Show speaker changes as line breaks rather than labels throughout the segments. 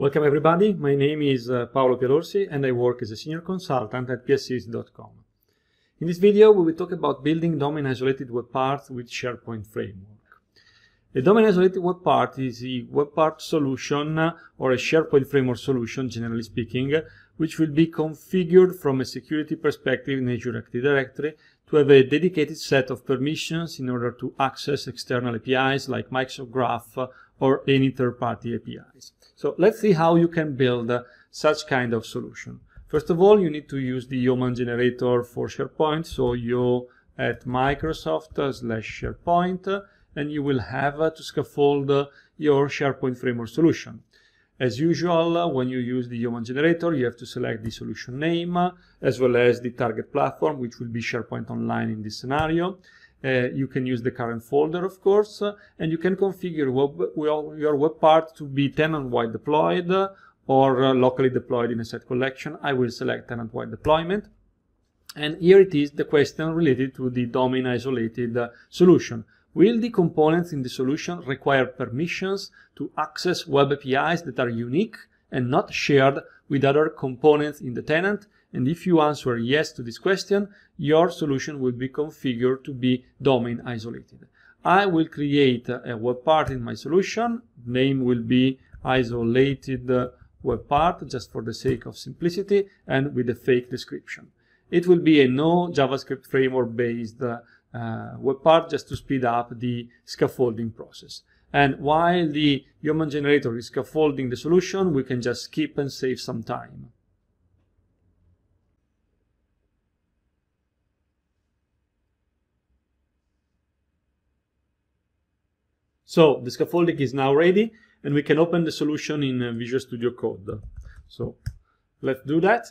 Welcome everybody, my name is uh, Paolo Pialorsi and I work as a senior consultant at pscs.com. In this video we will talk about building domain-isolated web parts with SharePoint framework. A domain-isolated web part is a web part solution or a SharePoint framework solution, generally speaking, which will be configured from a security perspective in Azure Active Directory to have a dedicated set of permissions in order to access external APIs like Microsoft Graph or any third-party APIs. So let's see how you can build uh, such kind of solution. First of all, you need to use the Yeoman generator for SharePoint. So you at Microsoft uh, slash SharePoint, uh, and you will have to scaffold your SharePoint framework solution. As usual, when you use the Yeoman generator, you have to select the solution name as well as the target platform, which will be SharePoint Online in this scenario. Uh, you can use the current folder, of course, uh, and you can configure web, well, your web part to be tenant-wide deployed uh, or uh, locally deployed in a set collection. I will select tenant-wide deployment. And here it is the question related to the domain-isolated uh, solution. Will the components in the solution require permissions to access web APIs that are unique and not shared with other components in the tenant? And if you answer yes to this question, your solution will be configured to be domain isolated. I will create a web part in my solution. Name will be isolated uh, web part just for the sake of simplicity and with a fake description. It will be a no JavaScript framework based uh, uh, web part just to speed up the scaffolding process. And while the human generator is scaffolding the solution, we can just skip and save some time. So the scaffolding is now ready and we can open the solution in uh, Visual Studio Code. So let's do that.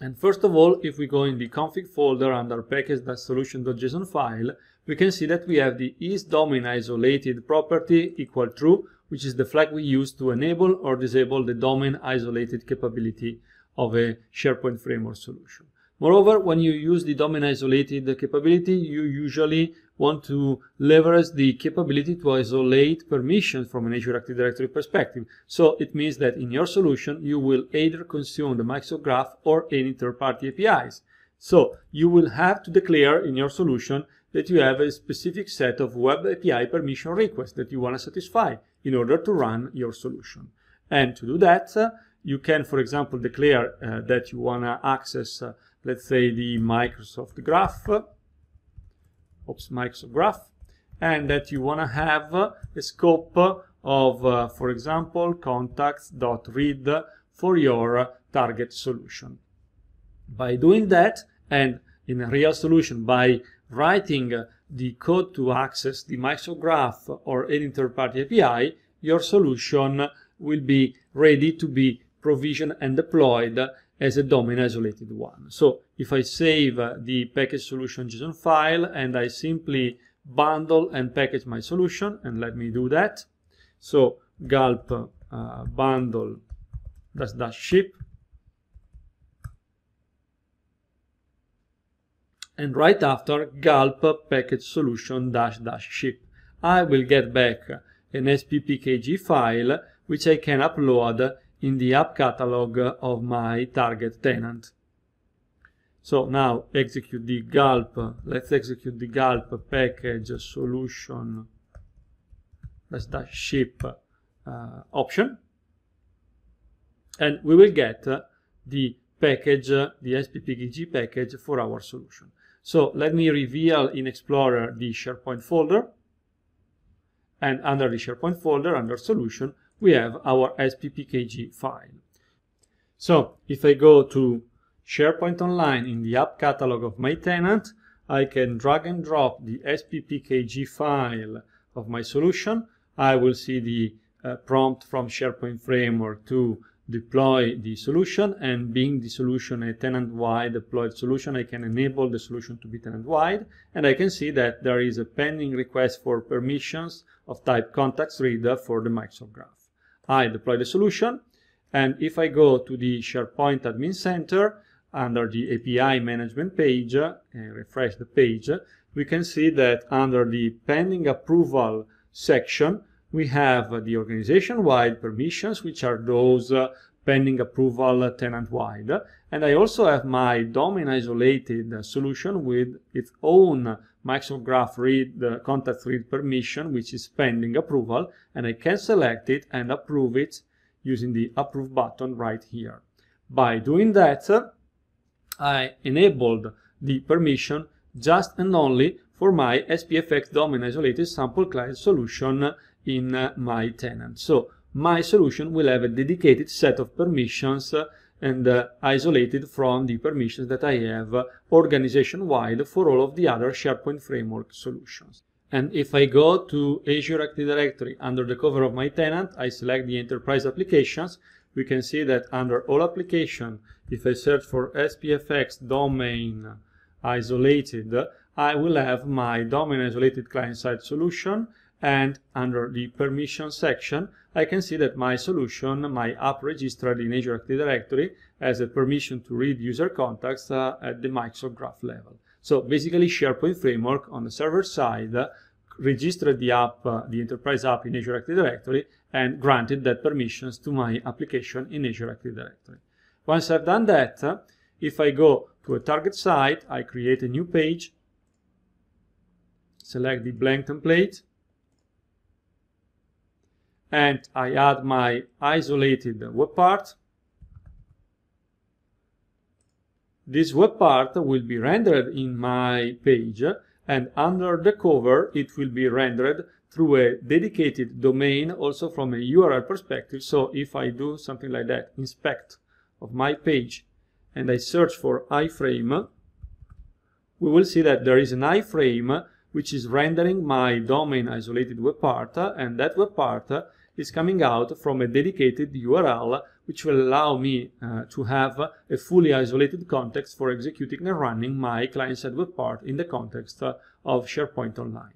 And first of all, if we go in the config folder under package.solution.json file, we can see that we have the isDomain isolated property equal true, which is the flag we use to enable or disable the domain isolated capability of a SharePoint framework solution. Moreover, when you use the domain isolated capability, you usually want to leverage the capability to isolate permissions from an Azure Active Directory perspective. So it means that in your solution, you will either consume the Microsoft Graph or any third-party APIs. So you will have to declare in your solution that you have a specific set of web API permission requests that you want to satisfy in order to run your solution. And to do that, uh, you can, for example, declare uh, that you want to access uh, let's say the Microsoft graph, oops, Microsoft graph, and that you want to have a scope of, uh, for example, contacts.read for your target solution. By doing that, and in a real solution, by writing the code to access the Microsoft Graph or any third-party API, your solution will be ready to be provisioned and deployed as a domain isolated one. So if I save the package solution JSON file and I simply bundle and package my solution, and let me do that. So gulp uh, bundle dash dash ship and right after gulp package solution dash dash ship. I will get back an sppkg file which I can upload in the app catalog of my target tenant. So now execute the gulp, let's execute the gulp package solution that's the ship uh, option and we will get the package, the SPPKG package for our solution. So let me reveal in Explorer the SharePoint folder and under the SharePoint folder, under solution, we have our sppkg file. So if I go to SharePoint Online in the app catalog of my tenant, I can drag and drop the sppkg file of my solution. I will see the uh, prompt from SharePoint Framework to deploy the solution and being the solution a tenant-wide deployed solution, I can enable the solution to be tenant-wide and I can see that there is a pending request for permissions of type contacts reader for the Microsoft Graph. I deploy the solution. And if I go to the SharePoint Admin Center, under the API management page, uh, and refresh the page, uh, we can see that under the pending approval section, we have the organization-wide permissions, which are those uh, pending approval uh, tenant-wide. And I also have my domain-isolated uh, solution with its own Microsoft read, uh, contact read permission, which is pending approval, and I can select it and approve it using the Approve button right here. By doing that, I enabled the permission just and only for my SPFX domain-isolated sample client solution in my tenant. So my solution will have a dedicated set of permissions and uh, isolated from the permissions that I have uh, organization-wide for all of the other SharePoint framework solutions. And if I go to Azure Active Directory under the cover of my tenant, I select the enterprise applications, we can see that under all application, if I search for SPFX domain isolated, I will have my domain isolated client-side solution and under the permission section I can see that my solution, my app registered in Azure Active Directory has a permission to read user contacts uh, at the Microsoft Graph level. So basically SharePoint Framework on the server side uh, registered the app, uh, the enterprise app in Azure Active Directory and granted that permissions to my application in Azure Active Directory. Once I've done that, uh, if I go to a target site, I create a new page, select the blank template, and I add my isolated web part. This web part will be rendered in my page and under the cover it will be rendered through a dedicated domain also from a URL perspective. So if I do something like that, inspect of my page and I search for iframe, we will see that there is an iframe which is rendering my domain isolated web part and that web part is coming out from a dedicated URL, which will allow me uh, to have a fully isolated context for executing and running my client-side web part in the context uh, of SharePoint Online.